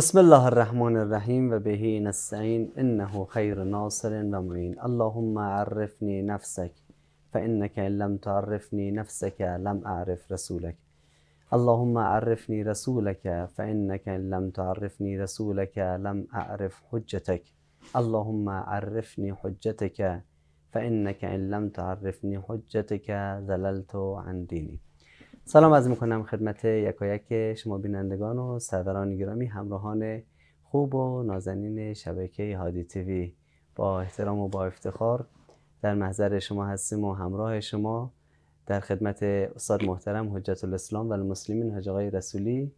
بسم الله الرحمن الرحيم وبه نستعين إنه خير ناصر ومعين اللهم عرفني نفسك فإنك إن لم تعرفني نفسك لم أعرف رسولك اللهم عرفني رسولك فإنك إن لم تعرفني رسولك لم أعرف حجتك اللهم عرفني حجتك فإنك إن لم تعرفني حجتك ذللت عن ديني سلام عرض میکنم خدمت یکایک شما بینندگان و سروران گرامی همراهان خوب و نازنین شبکه هادی تیوی با احترام و با افتخار در محضر شما هستیم و همراه شما در خدمت استاد محترم حجت الاسلام و المسلمین حاج آقای رسولی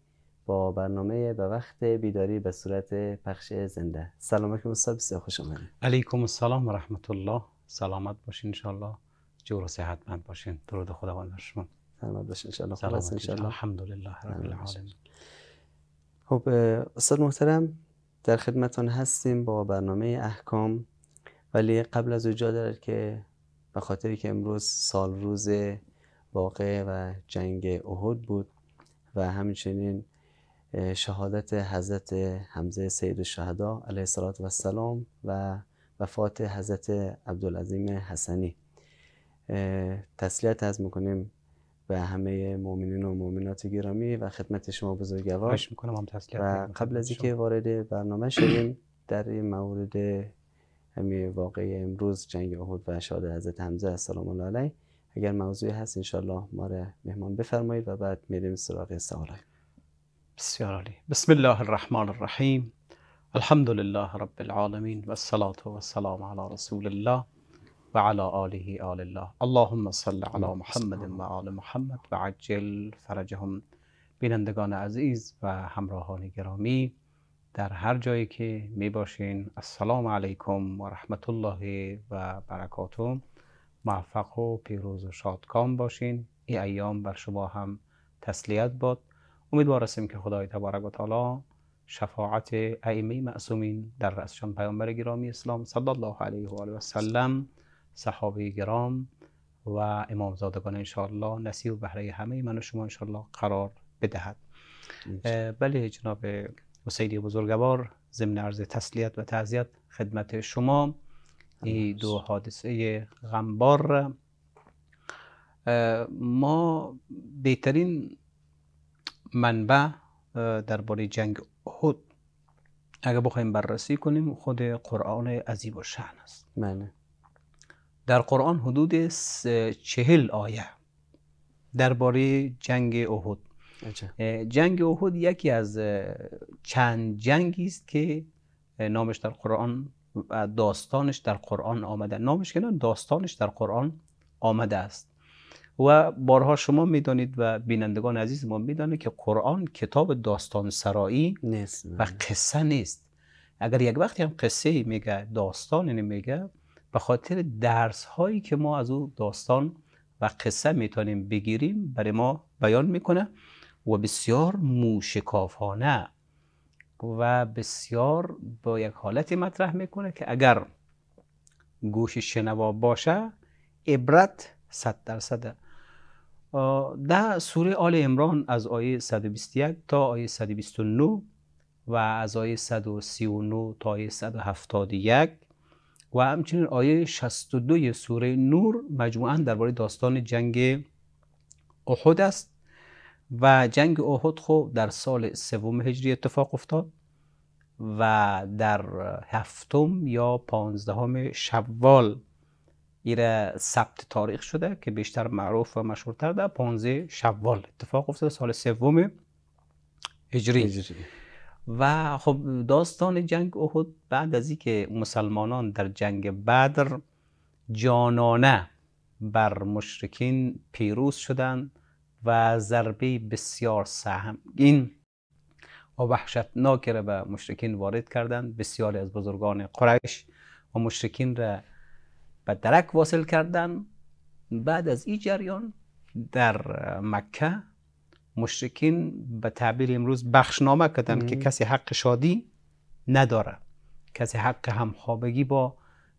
با برنامه به وقت بیداری به صورت پخش زنده سلام علیکم استاد بسیار خوش آمدید علیکم السلام و رحمت الله سلامت باشین انشاءالله جور و مند باشین درود خداوند بر شما سلامت باش ان شاء الله الحمد لله رب العالمين خب استاد محترم در خدمتون هستیم با برنامه احکام ولی قبل از جا دارد که به خاطری که امروز سال روز واقع و جنگ احد بود و همچنین شهادت حضرت حمزه سید الشهدا علیه السلام و وفات حضرت عبدالعظیم حسنی تسلیت از میکنیم به همه مؤمنین و مؤمنات گرامی و خدمت شما بزرگوار میکنم هم و قبل از اینکه وارد برنامه شدیم در این مورد همین واقعی امروز جنگ احد و شاده حضرت حمزه السلام الله علیه اگر موضوعی هست انشالله ما را مهمان بفرمایید و بعد میریم سراغ سوالات بسیار عالی بسم الله الرحمن الرحیم الحمد لله رب العالمین و السلام علی رسول الله و علی آله آل الله اللهم صل على محمد و آل محمد و عجل فرجهم بینندگان عزیز و همراهان گرامی در هر جایی که می باشین السلام علیکم و رحمت الله و برکاته موفق و پیروز و شادکام باشین این ایام بر شما هم تسلیت باد امیدوار هستیم که خدای تبارک و تعالی شفاعت ائمه معصومین در رأسشان پیامبر گرامی اسلام صلی الله علیه و آله و سلم صحابه گرام و امامزادگان انشاءالله نصیب و بهره همه من و شما انشاءالله قرار بدهد بله جناب حسینی بزرگوار ضمن عرض تسلیت و تعذیت خدمت شما این دو حادثه غمبار ما بهترین منبع درباره جنگ خود اگر بخوایم بررسی کنیم خود قرآن عظیم و شهن است بله. در قرآن حدود چهل آیه درباره جنگ احد جنگ احد یکی از چند جنگی است که نامش در قرآن داستانش در قرآن آمده نامش که داستانش در قرآن آمده است و بارها شما میدانید و بینندگان عزیز ما میدانید که قرآن کتاب داستان سرایی نیست و قصه نیست اگر یک وقتی هم قصه میگه داستان نمیگه یعنی به خاطر درس هایی که ما از او داستان و قصه میتونیم بگیریم برای ما بیان میکنه و بسیار موشکافانه و بسیار با یک حالتی مطرح میکنه که اگر گوش شنوا باشه عبرت صد درصده در سوره آل امران از آیه 121 تا آیه 129 و از آیه 139 تا آیه 171 و همچنین آیه 62 سوره نور مجموعا درباره داستان جنگ احد است و جنگ احد خب در سال سوم هجری اتفاق افتاد و در هفتم یا پانزدهم شوال ایره ثبت تاریخ شده که بیشتر معروف و مشهورتر در پانزه شوال اتفاق افتاد سال سوم هجری. و خب داستان جنگ احد بعد از اینکه مسلمانان در جنگ بدر جانانه بر مشرکین پیروز شدند و ضربه بسیار سهمگین و وحشتناک را به مشرکین وارد کردند بسیاری از بزرگان قریش و مشرکین را به درک واصل کردند بعد از این جریان در مکه مشرکین به تعبیر امروز بخشنامه کردن که کسی حق شادی نداره کسی حق همخوابگی با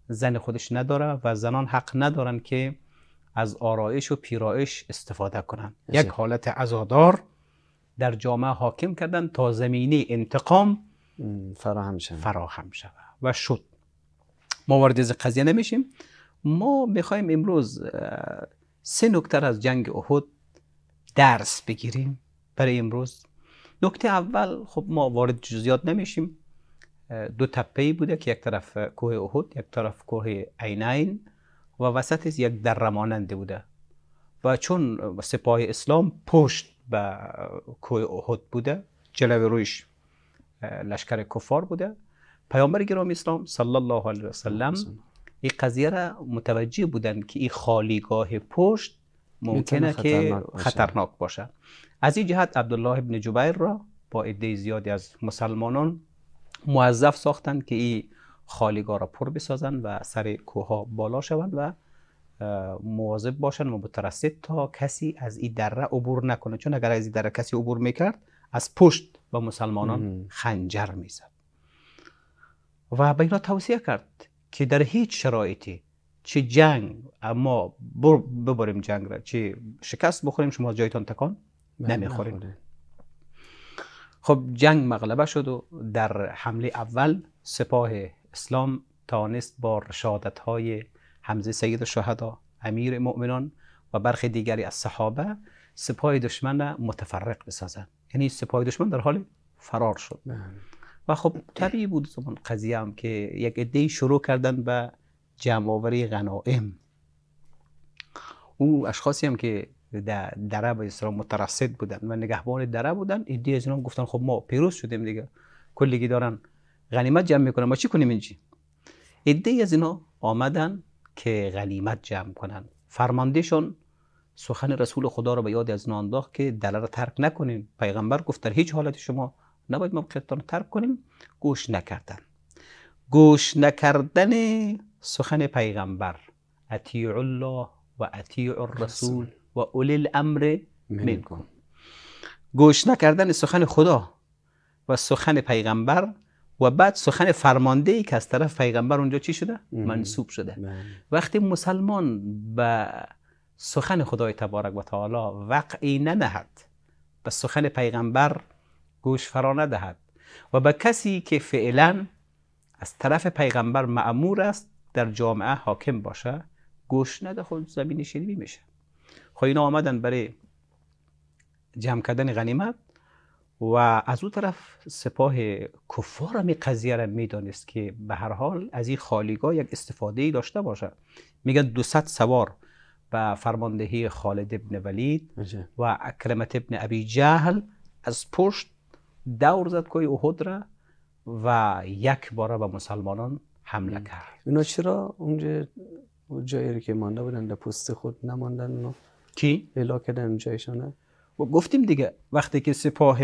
زن خودش نداره و زنان حق ندارن که از آرایش و پیرایش استفاده کنن یک حالت عزادار در جامعه حاکم کردن تا زمینه انتقام فراهم شد فراهم شود و شد ما وارد از قضیه نمیشیم ما میخوایم امروز سه نکتر از جنگ احد درس بگیریم برای امروز نکته اول خب ما وارد جزئیات نمیشیم دو تپه بوده که یک طرف کوه احد یک طرف کوه عینین و وسط یک دره ماننده بوده و چون سپاه اسلام پشت به کوه احد بوده جلو رویش لشکر کفار بوده پیامبر گرام اسلام صلی الله علیه وسلم این قضیه را متوجه بودند که این خالیگاه پشت ممکنه که خطرناک باشد از این جهت عبدالله ابن جبیر را با عده زیادی از مسلمانان موظف ساختند که این خالیگاه را پر بسازند و سر کوه ها بالا شوند و مواظب باشند و تا کسی از این دره عبور نکنه چون اگر از این دره کسی عبور میکرد از پشت به مسلمانان خنجر میزد و به اینا توصیه کرد که در هیچ شرایطی چه جنگ اما ببریم جنگ را چه شکست بخوریم شما جایتان تکان بله، نمیخوریم خب جنگ مغلبه شد و در حمله اول سپاه اسلام تانست با رشادت های حمزه سید شهدا امیر مؤمنان و برخی دیگری از صحابه سپاه دشمن متفرق بسازند یعنی سپاه دشمن در حال فرار شد بله. و خب طبیعی بود زمان قضیه هم که یک عده شروع کردن به جمعآوری غنائم او اشخاصی هم که در دره به اسلام مترصد بودن و نگهبان دره بودن ایده از گفتن خب ما پیروز شدیم دیگه کلیگی دارن غنیمت جمع میکنن ما چی کنیم اینجی ایده از اینا آمدن که غنیمت جمع کنن فرماندهشون سخن رسول خدا رو به یاد از نانداخت که دره را ترک نکنین پیغمبر گفت در هیچ حالت شما نباید ما رو ترک کنیم گوش نکردن گوش نکردن سخن پیغمبر اطیع الله و اطیع الرسول و اولی الامر منکم گوش نکردن سخن خدا و سخن پیغمبر و بعد سخن فرمانده ای که از طرف پیغمبر اونجا چی شده؟ منصوب شده وقتی مسلمان به سخن خدای تبارک و تعالی وقعی ننهد به سخن پیغمبر گوش فرا ندهد و به کسی که فعلا از طرف پیغمبر معمور است در جامعه حاکم باشه نده خود زمین شنی میشه خب اینا آمدن برای جمع کردن غنیمت و از او طرف سپاه کفار هم قضیه را میدانست که به هر حال از این خالیگاه یک استفاده ای داشته باشه میگن 200 سوار به فرماندهی خالد ابن ولید و اکرمت ابن ابی جهل از پشت دور زد کوی احد را و یک باره به مسلمانان حمله کرد اینا چرا اونجا جایی که مانده بودن در پست خود نماندن اونو کی؟ الا کردن جایشانه و گفتیم دیگه وقتی که سپاه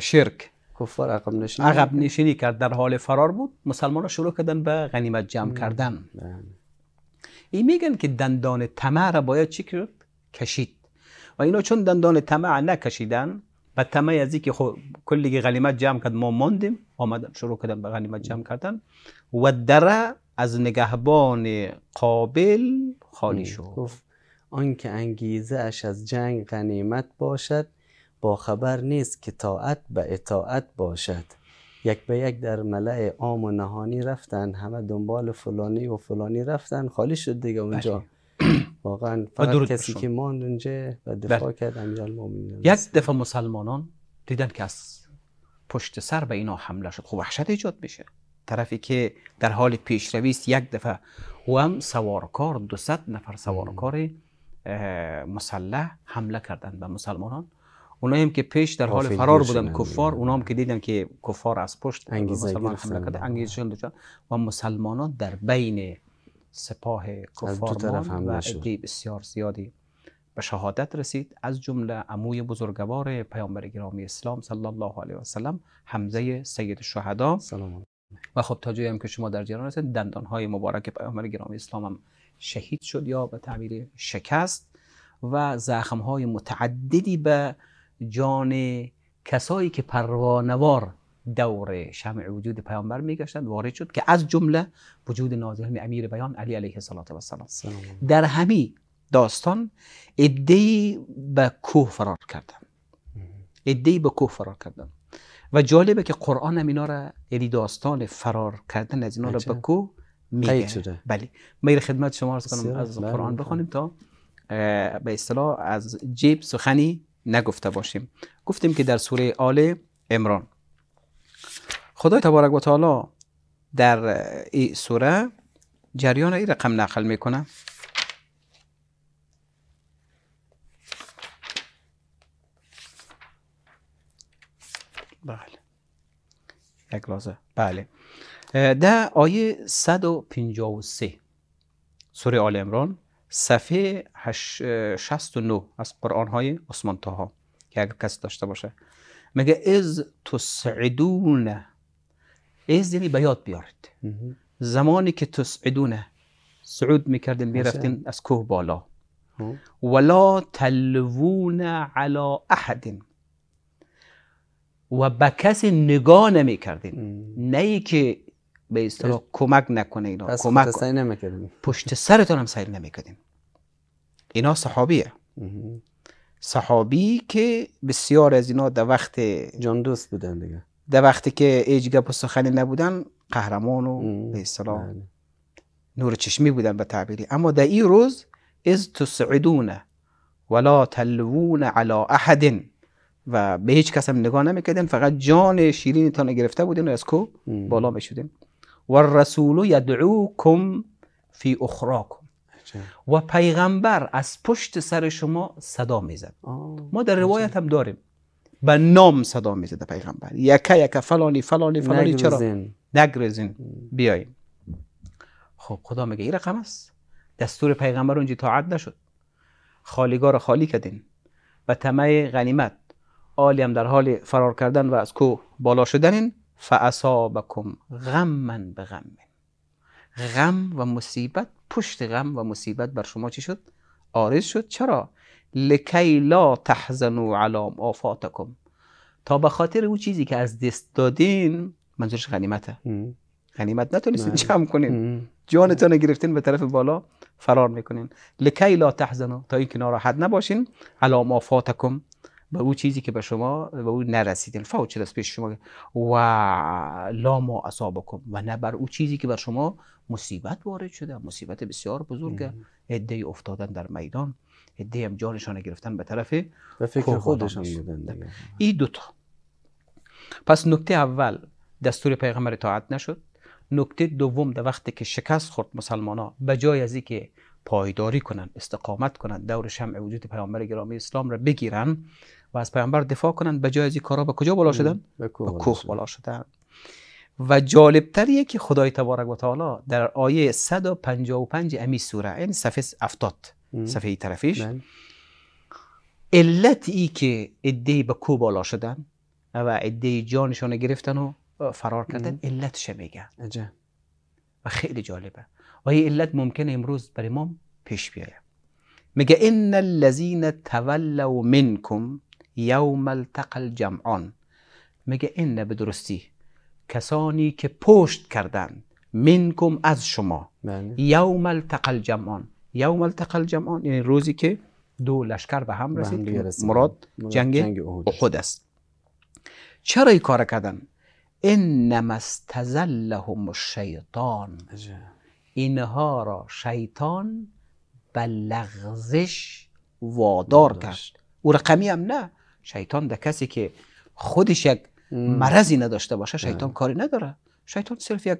شرک کفار عقب نشینی عقب نشینی کرد در حال فرار بود مسلمان ها شروع کردن به غنیمت جمع کردن بله. این میگن که دندان طمع را باید چی کشید و اینا چون دندان طمع نکشیدن با تمه از که کلی غنیمت جمع کرد ما ماندیم آمدم شروع کردن به غنیمت جمع کردن و دره از نگهبان قابل خالی شد گفت آنکه انگیزه اش از جنگ غنیمت باشد با خبر نیست که طاعت به اطاعت باشد یک به یک در ملع عام و نهانی رفتن همه دنبال فلانی و فلانی رفتن خالی شد دیگه اونجا واقعا فقط کسی که ما اونجا و دفاع بله. کرد یک دفعه مسلمانان دیدن که از پشت سر به اینا حمله شد خب وحشت ایجاد میشه طرفی که در حال پیشروی است یک دفعه و هم سوارکار 200 نفر سوارکار مسلح حمله کردند به مسلمانان اونایی هم که پیش در حال فرار بودن کفار اونا هم که دیدن که کفار از پشت انگیزه حمله کرده انگیزه و مسلمانان در بین سپاه کفارمان و عده بسیار زیادی به شهادت رسید از جمله عموی بزرگوار پیامبر گرامی اسلام صلی الله علیه و سلم حمزه سید الشهدا سلام و خب تا جایی هم که شما در جریان هستید های مبارک پیامبر گرامی اسلام هم شهید شد یا به تعبیر شکست و زخم های متعددی به جان کسایی که پروانوار دور شمع وجود پیامبر میگشتند وارد شد که از جمله وجود نازل امیر بیان علی علیه السلام در همی داستان ادهی به کوه فرار کردن ادهی به کوه فرار کردن و جالبه که قرآن هم اینا را یعنی داستان فرار کردن از اینا را به کوه میگه بله ما خدمت شما را کنم از قرآن بخونیم تا به اصطلاح از جیب سخنی نگفته باشیم گفتیم که در سوره آل امران خدای تبارک و تعالی در این سوره جریان این رقم نقل میکنه بله یک لحظه بله در آیه 153 سوره آل امران صفحه 69 از قرآن های عثمان تاها که اگر کسی داشته باشه میگه از تسعدون به یاد بیارید زمانی که تسعدونه سعود میکردیم میرفتین از کوه بالا ولا تلوون علی احد و به کسی نگاه نمیکردیم نه ای که به اصطلاح کمک نکنه اینا پشت سرتون هم سیر نمیکردیم اینا صحابیه صحابی که بسیار از اینا در وقت جان دوست بودن دیگه در وقتی که ایج گپ و سخنی نبودن قهرمان و به اصطلاح بله. نور چشمی بودن به تعبیری اما در این روز از تسعدون ولا تلوون علی احد و به هیچ کس هم نگاه نمیکردن فقط جان شیرینتان گرفته بودین و از کو بالا میشدین و الرسول یدعوکم فی اخراکم و پیغمبر از پشت سر شما صدا میزد ما در روایت هم داریم به نام صدا میزده پیغمبر یکه یکه فلانی فلانی فلانی چرا نگرزین بیاییم خب خدا میگه این رقم است دستور پیغمبر اونجا طاعت نشد خالیگاه را خالی کردین و تمه غنیمت آلی هم در حال فرار کردن و از کوه بالا شدنین غم من به غم غم و مصیبت پشت غم و مصیبت بر شما چی شد آرز شد چرا لکی لا تحزنوا علام آفاتکم تا به خاطر اون چیزی که از دست دادین منظورش غنیمته غنیمت نتونستین بله. جمع کنین جانتان گرفتین به طرف بالا فرار میکنین لکی لا تحزنوا تا اینکه ناراحت نباشین علام آفاتکم به او چیزی که به شما به او نرسیدین فوت شده پیش شما و لا ما اصابکم و نه بر او چیزی که بر شما مصیبت وارد شده مصیبت بسیار بزرگ عده افتادن در میدان ایده هم جانشان گرفتن به طرف به فکر خودشان بودن این دوتا پس نکته اول دستور پیغمبر اطاعت نشد نکته دوم در وقتی که شکست خورد مسلمان ها به جای از اینکه پایداری کنند استقامت کنند دور شمع وجود پیامبر گرامی اسلام را بگیرن و از پیامبر دفاع کنند به جای از این کارا به کجا بالا شدن به کوه بالا شدن و جالبتریه که خدای تبارک و تعالی در آیه 155 امی سوره این یعنی صفحه 70 صفحه طرفیش بله. علت ای که ادی به کو بالا شدن و عده جانشان گرفتن و فرار کردن علتش میگن و خیلی جالبه و این علت ممکنه امروز بر ما پیش بیایه میگه ان الذین تولوا منکم یوم التقی الجمعان میگه ان به درستی کسانی که پشت کردن منکم از شما بله. یوم التقی الجمعان یوم التقی الجمعان یعنی روزی که دو لشکر به هم رسید مراد جنگ, جنگ است چرا این کار کردن انما استزلهم الشیطان اینها را شیطان به لغزش وادار کرد او رقمی هم نه شیطان ده کسی که خودش یک مرضی نداشته باشه شیطان کاری نداره شیطان صرف یک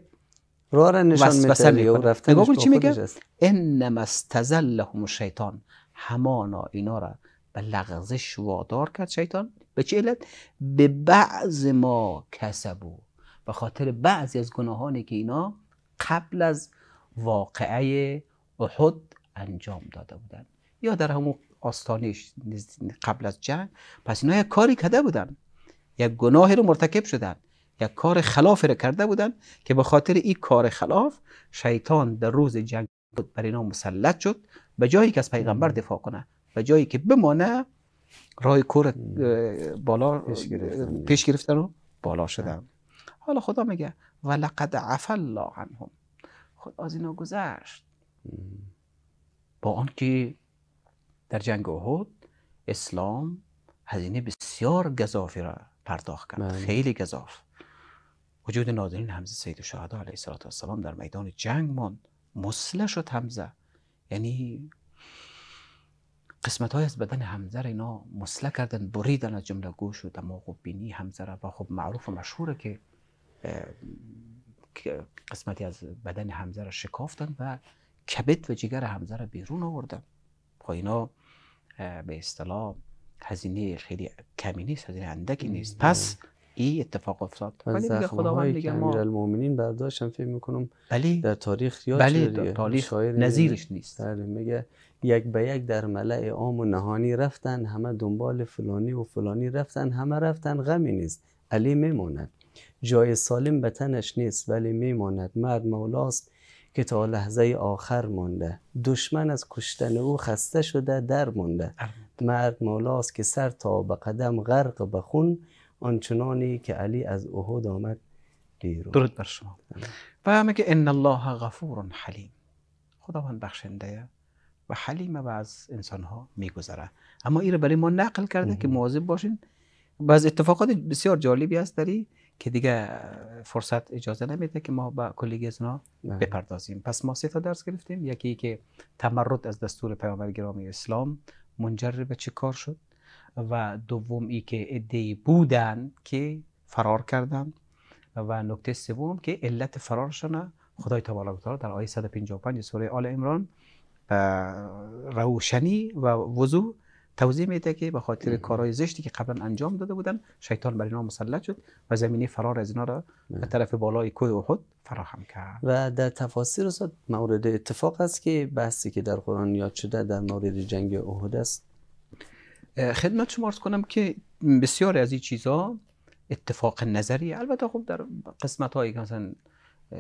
راه را نشان میده نگاه کنید چی میگه انما استزلهم شیطان همانا اینا را به لغزش وادار کرد شیطان به چه علت به بعض ما کسبو به خاطر بعضی از گناهانی که اینا قبل از واقعه احد انجام داده بودن یا در همون آستانه قبل از جنگ پس اینا یک کاری کرده بودن یک گناهی رو مرتکب شدن یک کار خلاف را کرده بودند که به خاطر این کار خلاف شیطان در روز جنگ بر اینا مسلط شد به جایی که از پیغمبر دفاع کنه به جایی که بمانه رای کور بالا پیش گرفتن و بالا شدن حالا خدا میگه و لقد عفا الله عنهم خود از اینا گذشت با آنکه در جنگ احد اسلام هزینه بسیار گذافی را پرداخت کرد بله. خیلی گذاف وجود نادرین حمزه سید و شهده علیه السلام در میدان جنگ ماند مسله شد حمزه یعنی قسمت های از بدن حمزه را اینا مسله کردن بریدن از جمله گوش و دماغ و بینی حمزه را و خب معروف و مشهوره که قسمتی از بدن حمزه را شکافتن و کبد و جگر حمزه را بیرون آوردن خب اینا به اصطلاح هزینه خیلی کمی نیست هزینه اندکی نیست پس ای اتفاق افتاد ولی خداوند ما برداشتم فکر میکنم بله. در تاریخ یاد بله، تاریخ نظیرش نیست بله میگه یک به یک در ملع عام و نهانی رفتن همه دنبال فلانی و فلانی رفتن همه رفتن غمی نیست علی میماند جای سالم به تنش نیست ولی میماند مرد مولاست که تا لحظه آخر مانده دشمن از کشتن او خسته شده در مونده مرد مولاست که سر تا به قدم غرق به خون آنچنانی که علی از احد آمد بیرون درود بر شما و همه ان الله غفور حلیم خداوند بخشنده و حلیم و از انسان ها میگذره اما این برای ما نقل کرده که مواظب باشین بعض اتفاقات بسیار جالبی هست داری که دیگه فرصت اجازه نمیده که ما با کلیگی از بله. بپردازیم پس ما سه تا درس گرفتیم یکی که تمرد از دستور پیامبر گرامی اسلام منجر به چه کار شد و دوم ای که ادهی بودن که فرار کردن و نکته سوم که علت فرارشان خدای تبالا و در آیه 155 سوره آل امران روشنی و وضوع توضیح میده که به خاطر کارهای زشتی که قبلا انجام داده بودن شیطان بر اینا مسلط شد و زمینی فرار از اینا را به طرف بالای کوه احد فراهم کرد و در تفاسیر مورد اتفاق است که بحثی که در قرآن یاد شده در مورد جنگ احد است خدمت شما ارز کنم که بسیاری از این چیزها اتفاق نظری البته خب در قسمت هایی که مثلا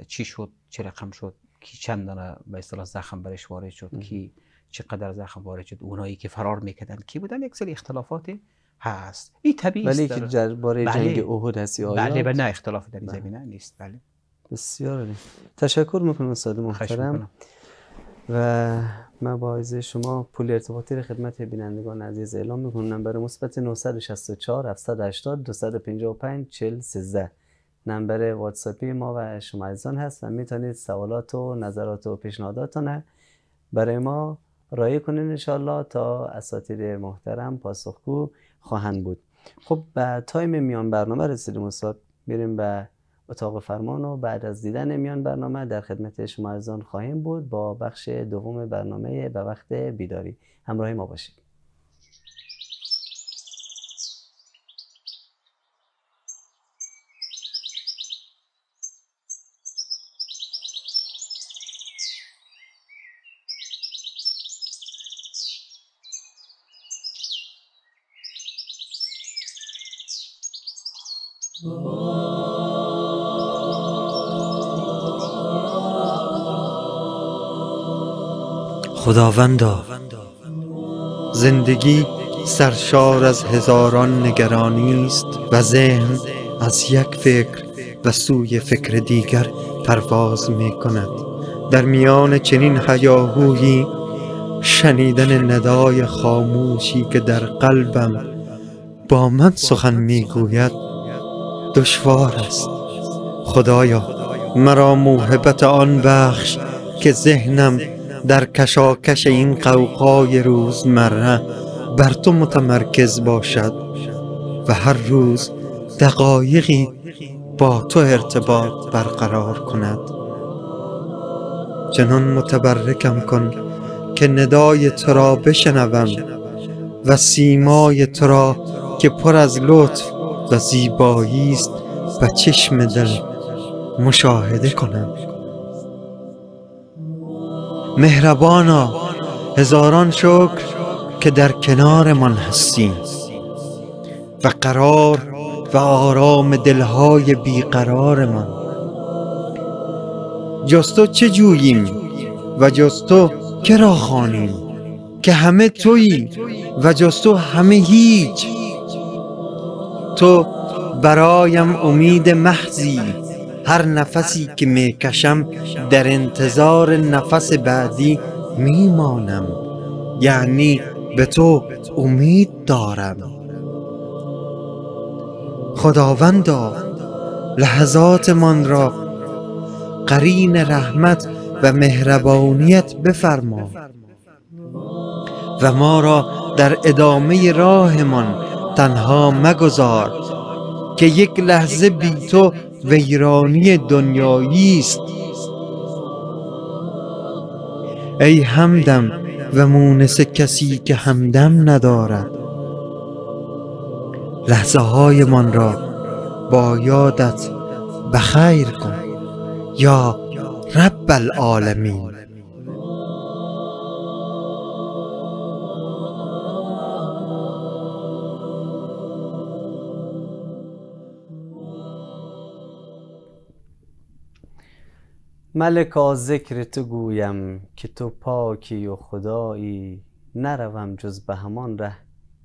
چی شد چه رقم شد کی چند دانه به اصطلاح زخم برش وارد شد کی چقدر زخم وارد شد اونایی که فرار میکردن کی بودن یک سری اختلافات هست این طبیعی ولی که باره بله. جنگ احد هستی بله بله نه اختلاف در بله. زمینه نیست بله بسیار تشکر میکنم استاد محترم و من با عزیز شما پول ارتباطی رو خدمت بینندگان عزیز اعلام میکنم نمبر مثبت 964 780 255 40 13 نمبر واتساپی ما و شما عزیزان هست و میتونید سوالات و نظرات و پیشنهاداتون برای ما رایه کنین انشاءالله تا اساتید محترم پاسخگو خواهند بود خب به تایم میان برنامه رسیدیم استاد میریم به اتاق فرمان و بعد از دیدن میان برنامه در خدمت شما ارزان خواهیم بود با بخش دوم برنامه به وقت بیداری همراه ما باشید خداوندا زندگی سرشار از هزاران نگرانی است و ذهن از یک فکر و سوی فکر دیگر پرواز می کند در میان چنین حیاهویی شنیدن ندای خاموشی که در قلبم با من سخن میگوید دشوار است خدایا مرا موهبت آن بخش که ذهنم در کشاکش این قوقای روزمره بر تو متمرکز باشد و هر روز دقایقی با تو ارتباط برقرار کند چنان متبرکم کن که ندای تو را بشنوم و سیمای تو را که پر از لطف و زیبایی است و چشم دل مشاهده کنم مهربانا هزاران شکر که در کنارمان هستیم و قرار و آرام دلهای بیقرارمان من تو چه جوییم و جستو تو که خانیم که همه تویی و جستو همه هیچ تو برایم امید محضی هر نفسی که میکشم در انتظار نفس بعدی میمانم یعنی به تو امید دارم خداوند لحظات من را قرین رحمت و مهربانیت بفرما و ما را در ادامه راهمان تنها مگذار که یک لحظه بی تو ویرانی دنیایی است ای همدم و مونس کسی که همدم ندارد لحظه های من را با یادت بخیر کن یا رب العالمین ملکا ذکر تو گویم که تو پاکی و خدایی نروم جز به همان ره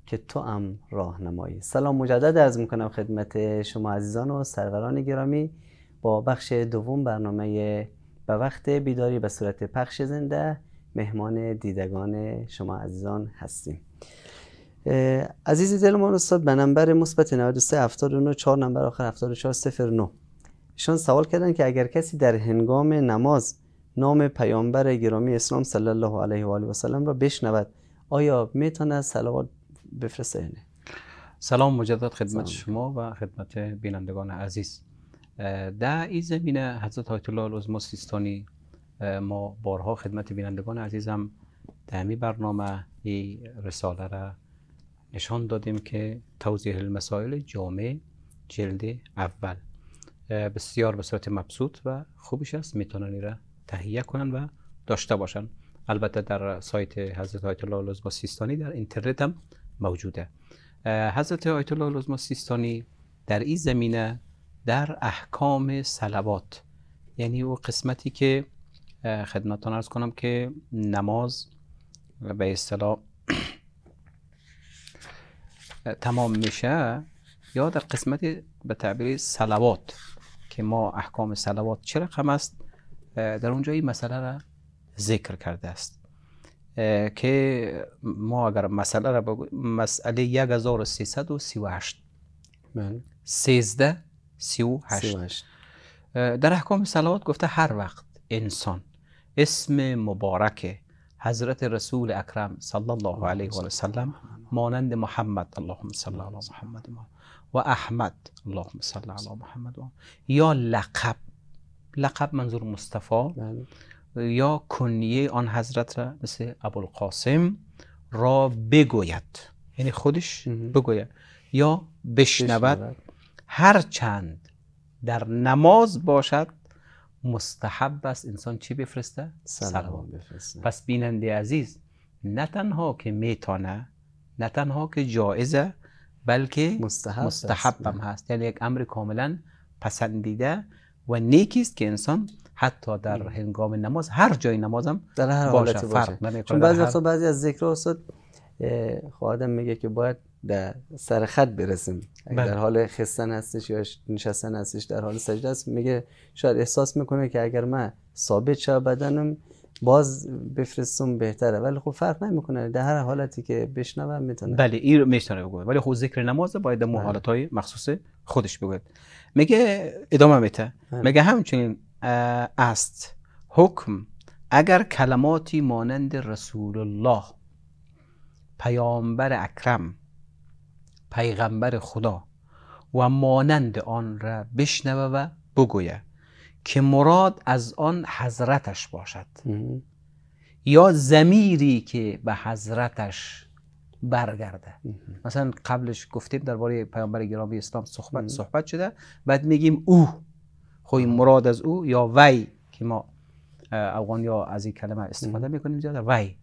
که تو هم راهنمایی سلام مجدد از میکنم خدمت شما عزیزان و سروران گرامی با بخش دوم برنامه به وقت بیداری به صورت پخش زنده مهمان دیدگان شما عزیزان هستیم عزیزی دلمان استاد به نمبر مثبت 93 79 4 نمبر آخر 74 09 ایشان سوال کردن که اگر کسی در هنگام نماز نام پیامبر گرامی اسلام صلی الله علیه و آله و سلم را بشنود آیا میتونه صلوات بفرسته نه سلام مجدد خدمت شما و خدمت بینندگان عزیز در این زمینه حضرت آیت الله العظما سیستانی ما بارها خدمت بینندگان عزیزم در می برنامه این رساله را نشان دادیم که توضیح مسائل جامع جلد اول بسیار به صورت مبسوط و خوبش است میتونن این را تهیه کنن و داشته باشن البته در سایت حضرت آیت الله العظما سیستانی در اینترنت هم موجوده حضرت آیت الله لزما سیستانی در این زمینه در احکام سلوات یعنی او قسمتی که خدمتان ارز کنم که نماز به اصطلاح تمام میشه یا در قسمت به تعبیر سلوات که ما احکام سلوات چه رقم است در اونجا این مسئله را ذکر کرده است که ما اگر مسئله را بگویم مسئله 1338 13 بله. در احکام سلوات گفته هر وقت انسان اسم مبارک حضرت رسول اکرم صلی الله علیه و سلم مانند محمد اللهم صلی علی محمد, محمد و احمد اللهم صل علی محمد و یا لقب لقب منظور مصطفی بله. یا کنیه آن حضرت را مثل ابوالقاسم را بگوید یعنی خودش بگوید یا بشنود هر چند در نماز باشد مستحب است انسان چی بفرسته؟ سلام بفرسته پس بیننده عزیز نه تنها که میتانه نه تنها که جایزه بلکه مستحب, مستحب هم هست یعنی یک امر کاملا پسندیده و نیکی است که انسان حتی در هنگام نماز هر جای نمازم در هر باشه, باشه. فرق چون بعضی وقتا بعضی از ذکر استاد خواهدم خب میگه که باید در سر خط برسیم اگر در بله. حال خستن هستش یا نشستن هستش در حال سجده است میگه شاید احساس میکنه که اگر من ثابت شد بدنم باز بفرستون بهتره ولی خب فرق نمیکنه در هر حالتی که بشنوم میتونه بله این میتونه بگه ولی خب ذکر نماز باید در بله. حالت های مخصوص خودش بگوید میگه ادامه میته بله. میگه همچنین است حکم اگر کلماتی مانند رسول الله پیامبر اکرم پیغمبر خدا و مانند آن را بشنوه و بگوید که مراد از آن حضرتش باشد یا زمیری که به حضرتش برگرده مثلا قبلش گفتیم درباره پیامبر گرامی اسلام صحبت صحبت شده بعد میگیم او خوی خب مراد از او یا وی که ما افغان یا از این کلمه استفاده میکنیم زیاد وی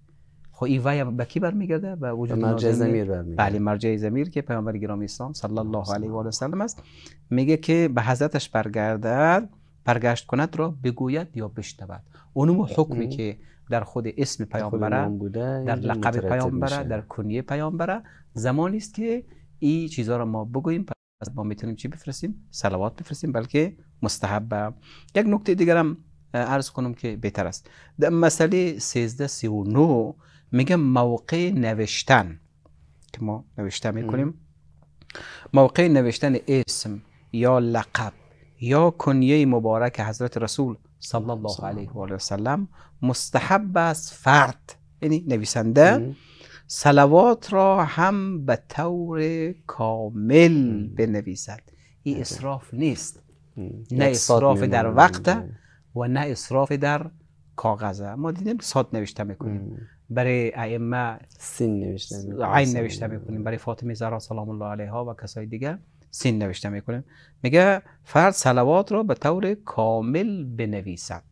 خب این وی به کی برمیگرده به وجود مرجع زمیر برمیگرده بله مرجع زمیر که پیامبر گرامی اسلام صلی الله علیه و آله است میگه که به حضرتش برگردد برگشت کند را بگوید یا بشنود اونم حکمی که در خود اسم پیامبره یعنی در لقب پیامبره در کنیه پیامبره زمانی است که این چیزها را ما بگوییم پس ما میتونیم چی بفرستیم صلوات بفرستیم بلکه مستحب یک نکته هم عرض کنم که بهتر است در مسئله 1339 میگه موقع نوشتن که ما نوشته میکنیم موقع نوشتن اسم یا لقب یا کنیه مبارک حضرت رسول صلی الله علیه و وسلم مستحب است فرد یعنی نویسنده صلوات را هم به طور کامل بنویسد این اصراف نیست نه اصراف در وقت و نه اصراف در کاغذه ما دیدیم ساد نوشته میکنیم برای ائمه سین نوشته عین نوشته میکنیم برای فاطمه زهرا سلام الله علیها و کسای دیگر سین نوشته میکنیم میگه فرد سلوات را به طور کامل بنویسد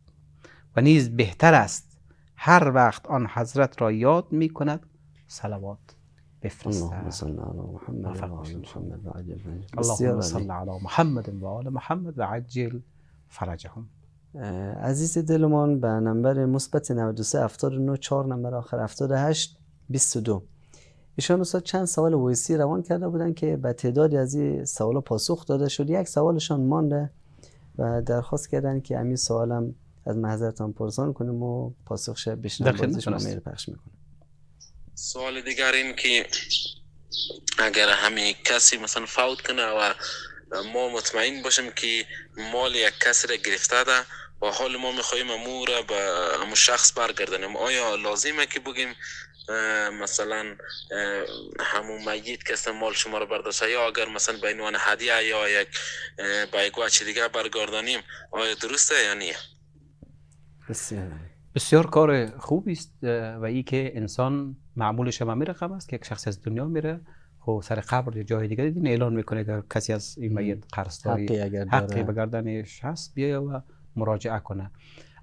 و نیز بهتر است هر وقت آن حضرت را یاد میکند سلوات بفرستد صلی الله اللهم صل علی محمد و آل محمد و عجل فرجهم عزیز دلمان به نمبر مثبت 93 4 نمبر آخر 78 22 ایشان استاد چند سوال ویسی روان کرده بودن که به تعدادی از این سوال پاسخ داده شد یک سوالشان مانده و درخواست کردند که همین سوالم از محضرتان پرسان کنیم و پاسخش شد بشنم بازش پخش میکنم سوال دیگر این که اگر همین کسی مثلا فوت کنه و ما مطمئن باشیم که مال یک کسی را گرفته ده و حال ما میخواییم امور را به امو شخص برگردنیم آیا لازمه که بگیم مثلا همون میت که مال شما رو برداشته یا اگر مثلا به عنوان هدیه یا یک با یک دیگه برگردانیم آیا درسته یا نه بسیار بسیار کار خوبی است و ای که انسان معمول شما میره است که یک شخص از دنیا میره خب سر قبر جای دیگه دیدین اعلان میکنه اگر کسی از این میت قرض حقی اگر حقی به گردنش هست بیا و مراجعه کنه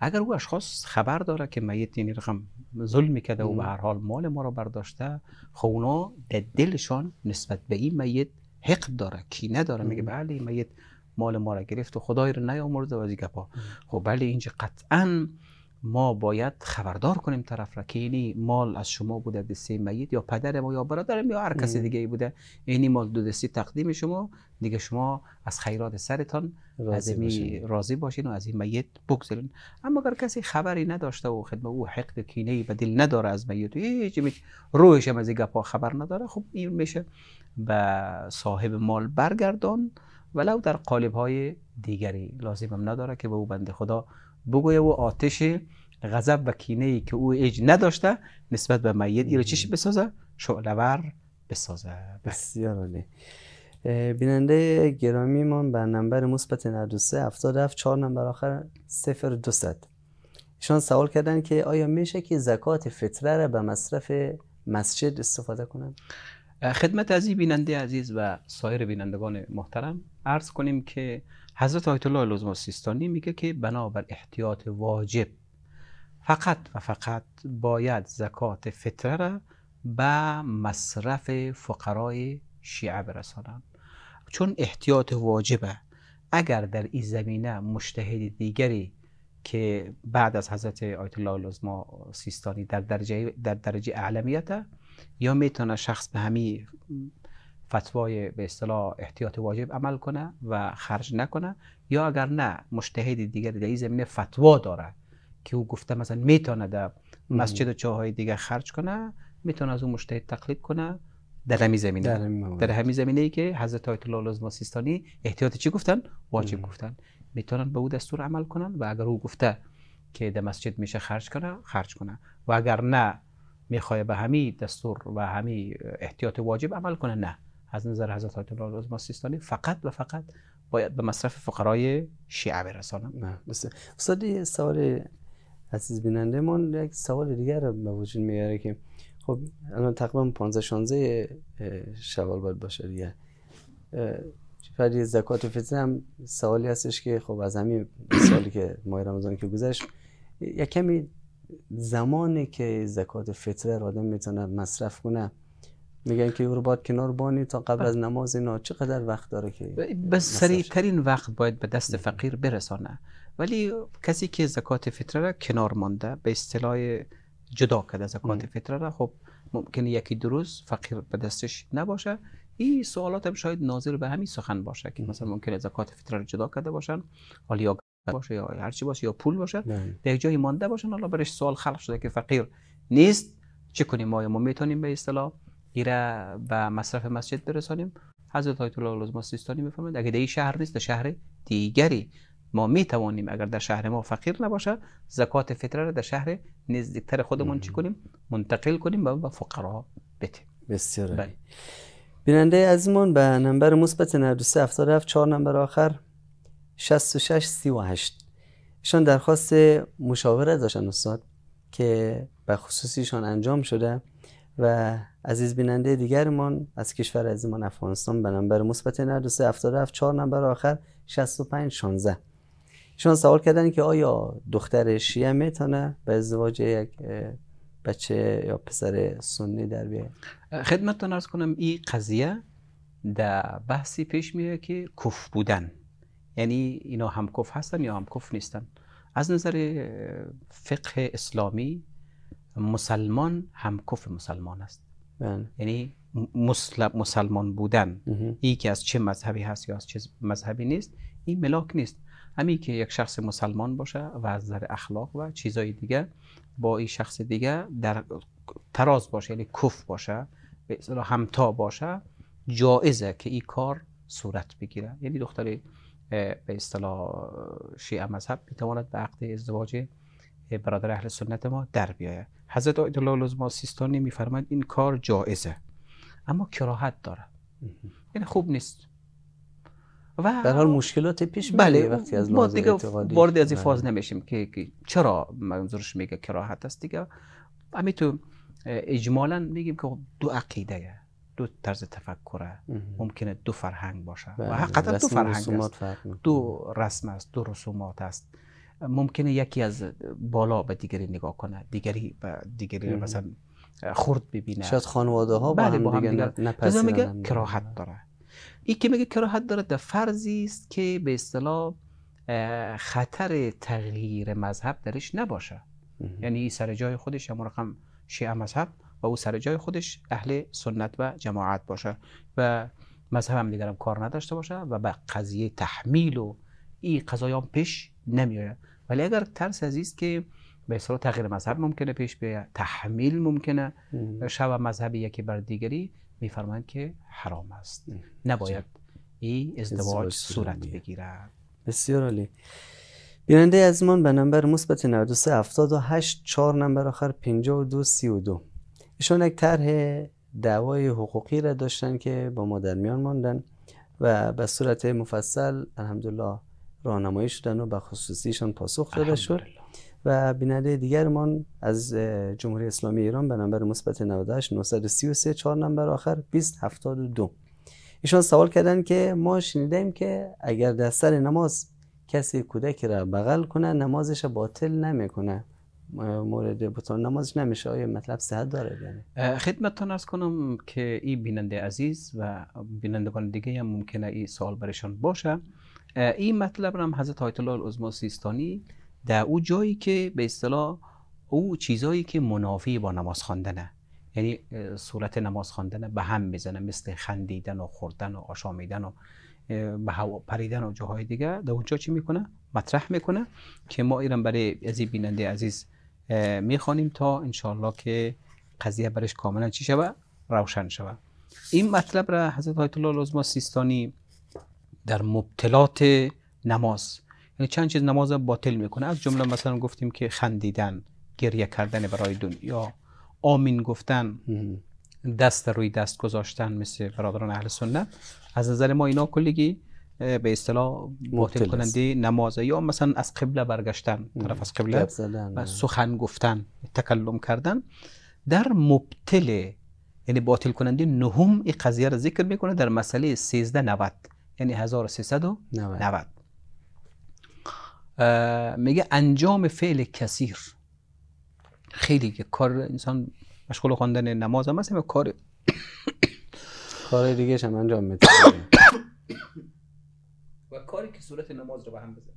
اگر او اشخاص خبر داره که میت این یعنی رقم ظلمی کرده و به هر حال مال ما رو برداشته خب اونا در دلشان نسبت به این میت حق داره کی نداره میگه بله این میت مال ما را گرفت و خدای رو نیامرده و از گپا خب بله اینجا قطعا ما باید خبردار کنیم طرف را که اینی مال از شما بوده دسته میت یا پدر ما یا برادرم یا هر کسی دیگه ای بوده اینی مال دو دستی تقدیم شما دیگه شما از خیرات سرتان راضی راضی باشین و از این میت بگذارین اما اگر کسی خبری نداشته و خدمت او حق کینه به دل نداره از میت هیچ روحش هم از این گپا خبر نداره خب این میشه به صاحب مال برگردان ولو در قالب های دیگری لازم نداره که به او بنده خدا بگویه و آتش غضب و کینه ای که او اج نداشته نسبت به میت رو چیش بسازه شعلور بسازه بله. بسیار عالی بیننده گرامی من بر نمبر مثبت 93 رفت چهار نمبر آخر 0200 ایشان سوال کردن که آیا میشه که زکات فطره را به مصرف مسجد استفاده کنن خدمت از بیننده عزیز و سایر بینندگان محترم عرض کنیم که حضرت آیت الله لزم سیستانی میگه که بنابر احتیاط واجب فقط و فقط باید زکات فطره را به مصرف فقرای شیعه برسانند چون احتیاط واجبه اگر در این زمینه مشتهد دیگری که بعد از حضرت آیت الله لزما سیستانی در درجه در درجه اعلمیته یا میتونه شخص به همین فتوای به اصطلاح احتیاط واجب عمل کنه و خرج نکنه یا اگر نه مشتهد دیگر در این زمینه فتوا داره که او گفته مثلا میتونه در مسجد و چاهای دیگه خرج کنه میتونه از اون مشتهد تقلید کنه در همین زمینه در, همین در زمینه ای که حضرت آیت الله لازم سیستانی احتیاط چی گفتن واجب گفتن میتونن به او دستور عمل کنن و اگر او گفته که در مسجد میشه خرج کنه خرج کنه و اگر نه میخواه به همین دستور و همین احتیاط واجب عمل کنه نه از نظر حضرت آیت الله العظما سیستانی فقط و فقط باید به مصرف فقرای شیعه برسانم استاد سوال عزیز بیننده من یک سوال دیگر رو به وجود میاره که خب الان تقریبا 15 16 شوال باید باشه دیگه فرد زکات و هم سوالی هستش که خب از همین سالی که ماه رمضان که گذشت یک کمی زمانی که زکات فطره را آدم میتونه مصرف کنه میگن که او کنار بانی تا قبل از نماز اینا چقدر وقت داره که به سریع ترین وقت باید به دست فقیر برسانه ولی کسی که زکات فطره را کنار مانده به اصطلاح جدا کرده زکات فطره را خب ممکنه یکی دو روز فقیر به دستش نباشه این سوالات هم شاید ناظر به همین سخن باشه که مثلا ممکنه زکات فطره را جدا کرده باشن حالا یا باشه یا هر چی باشه یا پول باشه در جایی مانده باشن حالا برش سوال خلق شده که فقیر نیست چه کنیم ما ما میتونیم به اصطلاح گیره به مصرف مسجد برسانیم حضرت آیت الله العظما سیستانی میفرمایند اگر در این شهر نیست در شهر دیگری ما می توانیم اگر در شهر ما فقیر نباشه زکات فطره را در شهر نزدیکتر خودمون چی کنیم منتقل کنیم و به فقرا بده بسیار بله. بیننده عزیزمون به نمبر مثبت 93 چهار نمبر آخر 6638 ایشان درخواست مشاوره داشتن استاد که به خصوصیشان انجام شده و عزیز بیننده دیگرمان از کشور عزیزمان افغانستان به نمبر مثبت 9377 4 نمبر آخر 65 16 شما سوال کردن که آیا دختر شیعه میتونه به ازدواج یک بچه یا پسر سنی در بیه خدمتتون ارز کنم این قضیه در بحثی پیش میره که کف بودن یعنی اینا هم کف هستن یا هم کف نیستن از نظر فقه اسلامی مسلمان هم کف مسلمان است بله. یعنی مسلمان بودن ای که از چه مذهبی هست یا از چه مذهبی نیست این ملاک نیست همین که یک شخص مسلمان باشه و از نظر اخلاق و چیزهای دیگه با این شخص دیگه در تراز باشه یعنی کف باشه به اصطلاح همتا باشه جایزه که این کار صورت بگیره یعنی دختر به اصطلاح شیعه مذهب میتواند به عقد ازدواج برادر اهل سنت ما در بیاید حضرت آیدالله الله لزما سیستانی میفرماید این کار جایزه اما کراهت داره این خوب نیست و در حال مشکلات پیش بله وقتی از ما دیگه وارد از این بله. فاز نمیشیم که, چرا منظورش میگه کراهت است دیگه همین تو اجمالا میگیم که خب دو عقیده دو طرز تفکره ممکنه دو فرهنگ باشه و بله، حقیقتا دو فرهنگ است دو رسم است دو رسومات است ممکنه یکی از بالا به دیگری نگاه کنه دیگری به دیگری مثلا خرد ببینه شاید خانواده ها با هم, با هم دیگر میگه کراهت داره این که میگه کراهت داره در فرضی است که به اصطلاح خطر تغییر مذهب درش نباشه یعنی این سر جای خودش هم رقم شیعه مذهب و او سر جای خودش اهل سنت و جماعت باشه و مذهب هم دیگرم کار نداشته باشه و به قضیه تحمیل و این قضایی پیش نمی ولی اگر ترس از است که به اصطلاح تغییر مذهب ممکنه پیش بیاید تحمیل ممکنه شب مذهبی یکی بر دیگری میفرمایند که حرام است نباید این ازدواج صورت بگیرد بسیار عالی بیننده من به نمبر مثبت 93 78 4 نمبر آخر 52 32 ایشان یک طرح دعوای حقوقی را داشتن که با ما در میان ماندن و به صورت مفصل الحمدلله راهنمایی شدن و به خصوصیشان پاسخ داده شد و بیننده دیگرمان از جمهوری اسلامی ایران به نمبر مثبت 98 933 4 نمبر آخر 2072 ایشان سوال کردن که ما شنیدیم که اگر در سر نماز کسی کودکی را بغل کنه نمازش باطل نمیکنه مورد بطور نمازش نمیشه آیا مطلب صحت داره یعنی خدمتتون ارز کنم که این بیننده عزیز و بینندگان دیگه هم ممکنه این سوال برشان باشه این مطلب را هم حضرت آیت الله العظما سیستانی در او جایی که به اصطلاح او چیزایی که منافی با نماز خواندنه یعنی صورت نماز خواندن به هم میزنه مثل خندیدن و خوردن و آشامیدن و به هوا پریدن و جاهای دیگه در اونجا چی میکنه مطرح میکنه که ما ایران برای از بیننده عزیز میخوانیم تا انشالله که قضیه برش کاملا چی شوه روشن شوه این مطلب را حضرت آیت الله العظما سیستانی در مبتلات نماز یعنی چند چیز نماز باطل میکنه از جمله مثلا گفتیم که خندیدن گریه کردن برای دنیا آمین گفتن دست روی دست گذاشتن مثل برادران اهل سنت از نظر ما اینا کلیگی به اصطلاح باطل کننده نماز یا مثلا از قبله برگشتن طرف از قبله و سخن گفتن تکلم کردن در مبتل یعنی باطل کننده نهم این قضیه را ذکر میکنه در مسئله 1390 یعنی 1390 میگه انجام فعل کثیر خیلی که کار انسان مشغول خواندن نماز هم هست کار کار دیگه هم انجام میده و کاری که صورت نماز رو به هم بزنه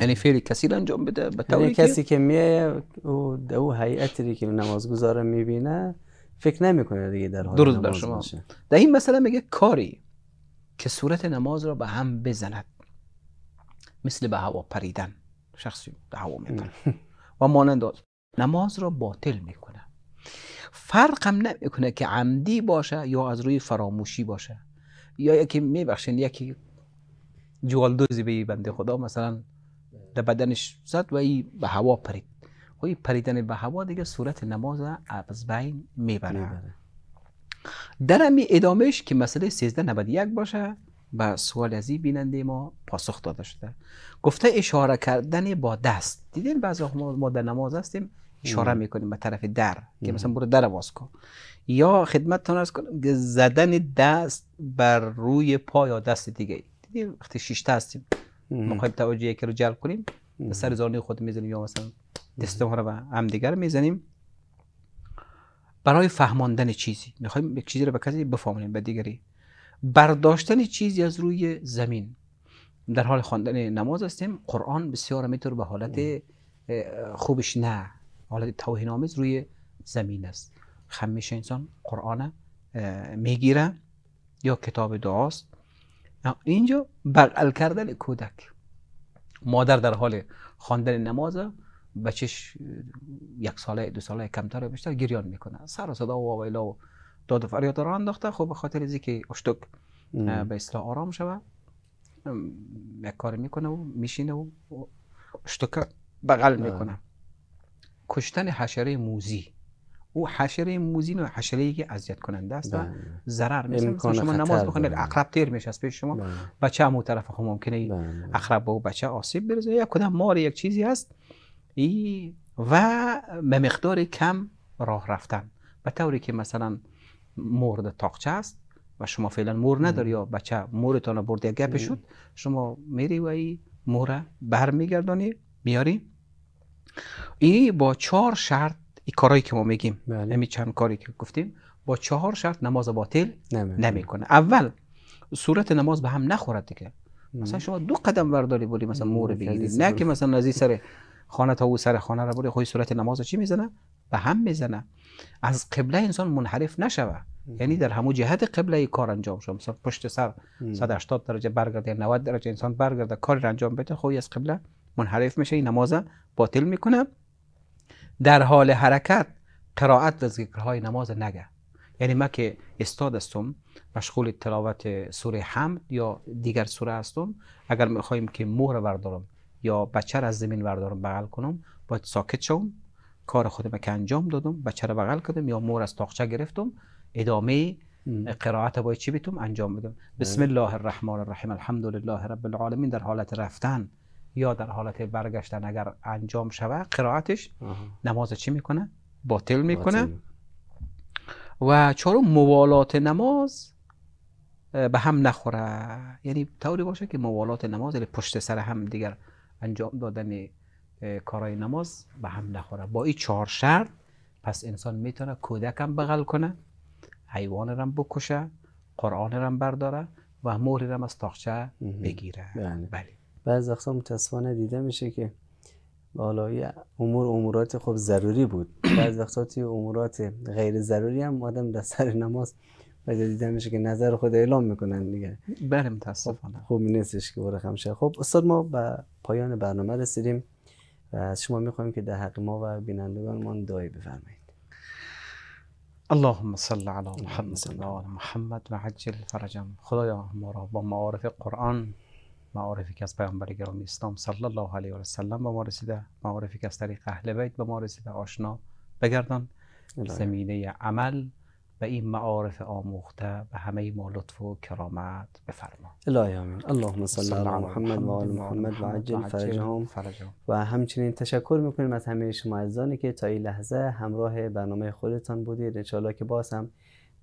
یعنی فعل کثیر انجام بده به یعنی کسی که میه او او هیئتی که نماز نمازگزار میبینه فکر نمیکنه دیگه در حال درست بر شما در این مثلا میگه کاری که صورت نماز را به هم بزند مثل به هوا پریدن شخصی به هوا و مانند نماز را باطل میکنه فرق هم نمیکنه که عمدی باشه یا از روی فراموشی باشه یا یکی میبخشین یکی جوالدوزی به بنده خدا مثلا در بدنش زد و ای به هوا پرید و ای پریدن به هوا دیگه صورت نماز از بین میبره در امی ادامهش که مسئله 1391 باشه به سوال از این بیننده ما پاسخ داده شده گفته اشاره کردن با دست دیدین بعضی ما در نماز هستیم اشاره میکنیم به طرف در که مثلا برو در باز کن یا خدمتتون ارز کنم زدن دست بر روی پای یا دست دیگه دیدیم وقتی شیشته هستیم خواهیم توجه یکی رو جلب کنیم سر زانوی خود میزنیم یا مثلا دست رو به هم دیگر میزنیم برای فهماندن چیزی میخوایم یک چیزی رو به کسی بفهمونیم به دیگری برداشتن چیزی از روی زمین در حال خواندن نماز هستیم قرآن بسیار میتونه به حالت خوبش نه حالت توهین آمیز روی زمین است همیشه انسان قرآن میگیره یا کتاب دعاست اینجا بغل کردن کودک مادر در حال خواندن نماز بچش یک ساله دو ساله کمتر بیشتر گریان میکنه سر و صدا و وایلا و داد و فریاد را انداخته خب به خاطر از که اشتک به اصطلاح آرام شوه یک کار میکنه و میشینه و اشتک بغل بله. میکنه کشتن حشره موزی او حشره موزی و حشره ای که اذیت کننده است و بله. ضرر مثلا شما نماز بخونید اقرب تیر میشه از پیش شما بله. بچه هم طرف هم ممکنه اقرب به بچه آسیب برسه یا کدام مار یک چیزی هست ای و به مقدار کم راه رفتن به طوری که مثلا مورد تاقچه است و شما فعلا مور نداری یا بچه مورتان را برد یک گپ شد شما میری و این مور برمیگردانی میاری این با چهار شرط ای کارایی که ما میگیم بله. نمی یعنی چند کاری که گفتیم با چهار شرط نماز باطل نمیکنه اول صورت نماز به هم نخورد دیگه مثلا شما دو قدم برداری بولی مثلا مور بگیرید نه که مثلا از این سر خانه تا او سر خانه را بره خوی صورت نماز چی میزنه به هم میزنه از قبله انسان منحرف نشوه یعنی در همون جهت قبله کار انجام شد مثلا پشت سر 180 درجه برگرده یا 90 درجه انسان برگرده کار را انجام بده خوی از قبله منحرف میشه این نماز باطل میکنه در حال حرکت قرائت و ذکرهای نماز نگه یعنی من که استاد هستم مشغول تلاوت سوره حمد یا دیگر سوره هستم اگر میخوایم که مهر بردارم یا بچه رو از زمین بردارم بغل کنم باید ساکت شوم کار خودم که انجام دادم بچه رو بغل کردم یا مور از تاقچه گرفتم ادامه قرائت باید چی بیتم انجام بدم بسم الله الرحمن الرحیم الحمد لله رب العالمین در حالت رفتن یا در حالت برگشتن اگر انجام شود قرائتش نماز چی میکنه باطل میکنه و چرا؟ موالات نماز به هم نخوره یعنی طوری باشه که موالات نماز یعنی پشت سر هم دیگر انجام دادن کارای نماز به هم نخوره با این چهار شرط پس انسان میتونه کودکم بغل کنه حیوان رم بکشه قرآن رم برداره و مهر رم از تاخچه بگیره بله. بله. بعض وقتا متاسفانه دیده میشه که بالایی امور امورات خب ضروری بود بعض وقتا توی امورات غیر ضروری هم آدم در سر نماز و دیده میشه که نظر خود اعلام میکنن دیگه بله متاسفانه خوب خب، نیستش که برخم خب استاد ما به پایان برنامه رسیدیم و از شما میخوایم که در حق ما و ما دعایی بفرمایید اللهم صل على محمد و محمد و عجل فرجم خدایا ما را با معارف قرآن معارفی که از پیامبر گرامی اسلام صلی الله علیه و سلم به ما رسیده معارفی که از طریق اهل بیت به ما رسیده آشنا بگردان زمینه عمل و این معارف آموخته به همه ما لطف و کرامت بفرما الهی آمین اللهم صل علی محمد و آل محمد و عجل و همچنین تشکر میکنیم از همه شما عزیزانی که تا این لحظه همراه برنامه خودتان بودید انشاءالله که باز هم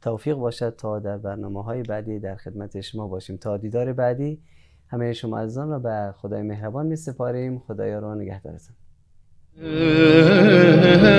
توفیق باشد تا در برنامه های بعدی در خدمت شما باشیم تا دیدار بعدی همه شما عزیزان را به خدای مهربان می سپاریم خدایا را نگهدارتان